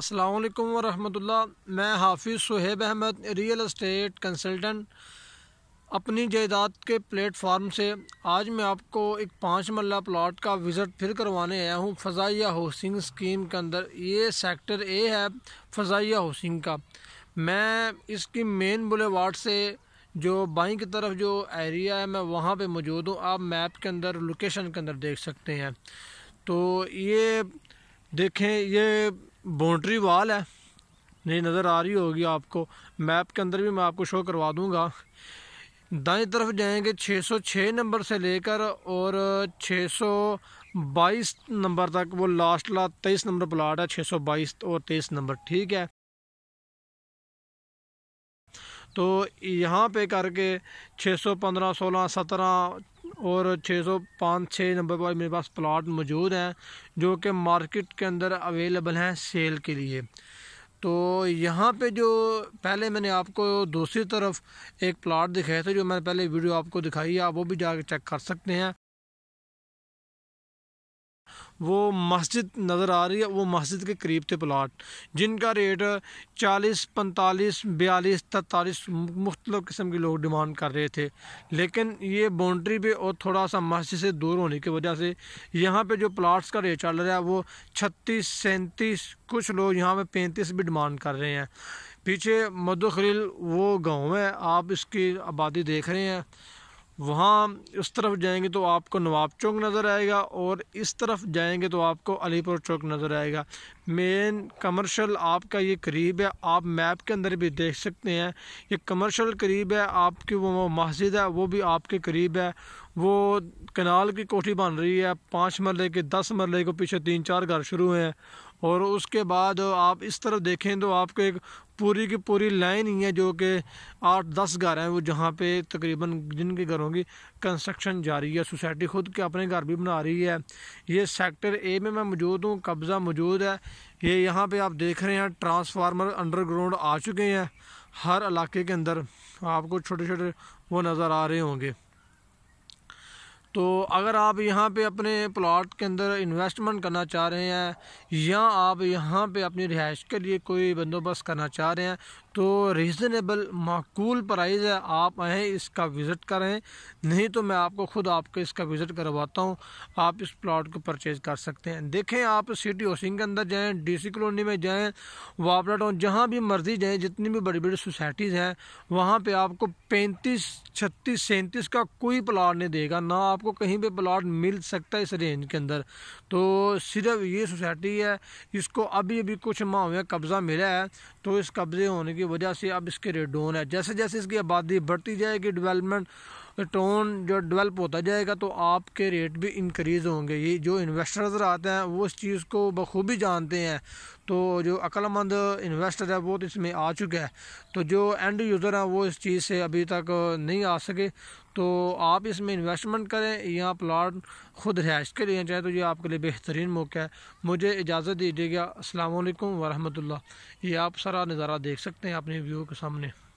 असलकम वरहमतुल्ला मैं Hafiz Suhaib Ahmed real estate consultant अपनी जायदाद के प्लेटफार्म से आज मैं आपको एक पाँच मल्ला प्लाट का विज़िट फिर करवाने आया हूँ फ़जाइया हाउसिंग स्कीम के अंदर ये सेक्टर ए है फ़जाइया हाउसिंग का मैं इसकी मेन बुलेवार्ड से जो बाई की तरफ जो एरिया है मैं वहाँ पर मौजूद हूँ आप मैप के अंदर लोकेशन के अंदर देख सकते हैं तो ये देखें ये बाउंड्री वाल है नहीं नज़र आ रही होगी आपको मैप के अंदर भी मैं आपको शो करवा दूंगा दाएं तरफ जाएंगे 606 नंबर से लेकर और 622 नंबर तक वो लास्ट ला तेईस नंबर प्लाट है 622 और 23 नंबर ठीक है तो यहाँ पे करके 615, 16, 17, और छः सौ पाँच छः नंबर पर मेरे पास प्लाट मौजूद हैं जो कि मार्केट के अंदर अवेलेबल हैं सेल के लिए तो यहाँ पे जो पहले मैंने आपको दूसरी तरफ एक प्लाट दिखाया था जो मैंने पहले वीडियो आपको दिखाई है आप वो भी जाके चेक कर सकते हैं वो मस्जिद नज़र आ रही है वो मस्जिद के करीब थे प्लाट जिनका रेट चालीस पैंतालीस बयालीस तैतालीस मुख्तल किस्म के लोग डिमांड कर रहे थे लेकिन ये बाउंड्री पे और थोड़ा सा मस्जिद से दूर होने की वजह से यहाँ पे जो प्लाट्स का रेट चल रहा है वो छत्तीस सैंतीस कुछ लोग यहाँ पे पैंतीस भी डिमांड कर रहे हैं पीछे मधु खलील वो गाँव है आप इसकी आबादी देख रहे हैं वहाँ उस तरफ जाएंगे तो आपको नवाब चौक नज़र आएगा और इस तरफ जाएंगे तो आपको अलीपुर चौक नज़र आएगा मेन कमर्शियल आपका ये करीब है आप मैप के अंदर भी देख सकते हैं ये कमर्शल करीब है आपकी वो मस्जिद है वो भी आपके करीब है वो कनाल की कोठी बन रही है पाँच मरले के दस मरले को पीछे तीन चार घर शुरू हैं और उसके बाद आप इस तरफ देखें तो आपको एक पूरी की पूरी लाइन ही है जो कि आठ दस घर हैं वो जहाँ पे तकरीबन जिनके घरों की कंस्ट्रक्शन जारी है सोसाइटी खुद के अपने घर भी बना रही है ये सेक्टर ए में मैं मौजूद हूँ कब्ज़ा मौजूद है ये यहाँ पे आप देख रहे हैं ट्रांसफार्मर अंडरग्राउंड आ चुके हैं हर इलाके के अंदर आपको छोटे छोटे वो नज़र आ रहे होंगे तो अगर आप यहाँ पे अपने प्लाट के अंदर इन्वेस्टमेंट करना चाह रहे हैं या आप यहाँ पे अपनी रिहाइश के लिए कोई बंदोबस्त करना चाह रहे हैं तो रीज़नेबल माकूल प्राइस है आप आएँ इसका विज़िट करें नहीं तो मैं आपको ख़ुद आपके इसका विज़िट करवाता हूँ आप इस प्लाट को परचेज़ कर सकते हैं देखें आप सिटी हाउसिंग के अंदर जाएँ डी कॉलोनी में जाएँ वापरा टाउन जहाँ भी मर्ज़ी जाएँ जितनी भी बड़ी बड़ी सोसाइटीज़ हैं वहाँ पर आपको पैंतीस छत्तीस सैंतीस का कोई प्लाट नहीं देगा ना आप आपको कहीं भी प्लाट मिल सकता है इस रेंज के अंदर तो सिर्फ ये सोसाइटी है इसको अभी अभी कुछ माह हुए कब्ज़ा मिला है तो इस कब्ज़े होने की वजह से अब इसके रेट डोन है जैसे जैसे इसकी आबादी बढ़ती जाएगी डेवलपमेंट टोन जो डेवलप होता जाएगा तो आपके रेट भी इंक्रीज़ होंगे ये जो इन्वेस्टर्स आते हैं वो इस चीज़ को बखूबी जानते हैं तो जो अक्लमंद इन्वेस्टर है वो तो इसमें आ चुका है तो जो एंड यूज़र हैं वो इस चीज़ से अभी तक नहीं आ सके तो आप इसमें इन्वेस्टमेंट करें या प्लाट ख़ुद रिहाइश के लिए चाहें तो ये आपके लिए बेहतरीन मौका है मुझे इजाज़त दीजिएगा असल वरहमल ये आप सारा नज़ारा देख सकते हैं अपने व्यू के सामने